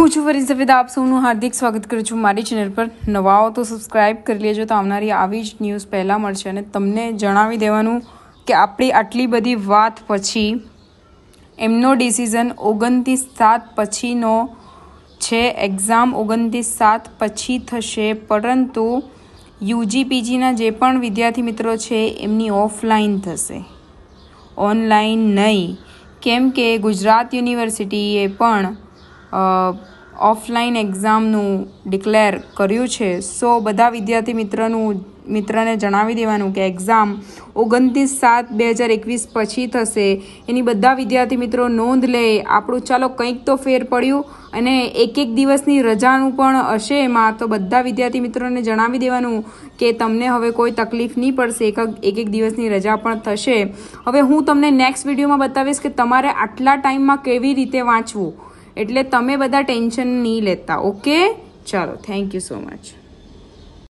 હું છું ફરી સફેદ આપ સૌનું હાર્દિક સ્વાગત કરું છું મારી ચેનલ પર નવાઓ તો સબસ્ક્રાઈબ કરી લેજો તો આવનારી આવી જ ન્યૂઝ પહેલાં મળશે અને તમને જણાવી દેવાનું કે આપણી આટલી બધી વાત પછી એમનો ડિસિઝન ઓગણત્રીસ સાત પછીનો છે એક્ઝામ ઓગણત્રીસ સાત પછી થશે પરંતુ યુજી પીજીના જે પણ વિદ્યાર્થી મિત્રો છે એમની ઓફલાઈન થશે ઓનલાઈન નહીં કેમ કે ગુજરાત યુનિવર્સિટીએ પણ ઓફલાઈન એક્ઝામનું ડિક્લેર કર્યું છે સો બધા વિદ્યાર્થી મિત્રનું મિત્રને જણાવી દેવાનું કે એક્ઝામ ઓગણત્રીસ સાત બે હજાર એકવીસ પછી થશે એની બધા વિદ્યાર્થી મિત્રો નોંધ લે આપણું ચાલો કંઈક તો ફેર પડ્યું અને એક એક દિવસની રજાનું પણ હશે એમાં તો બધા વિદ્યાર્થી મિત્રોને જણાવી દેવાનું કે તમને હવે કોઈ તકલીફ નહીં પડશે એક એક એક દિવસની રજા પણ થશે હવે હું તમને નેક્સ્ટ વિડીયોમાં બતાવીશ કે તમારે આટલા ટાઈમમાં કેવી રીતે વાંચવું એટલે તમે બધા ટેન્શન નહીં લેતા ઓકે ચાલો થેન્ક યુ સો મચ